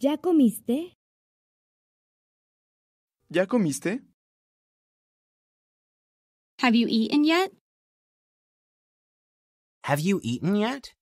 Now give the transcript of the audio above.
¿Ya comiste? ¿Ya comiste? Have you eaten yet? Have you eaten yet?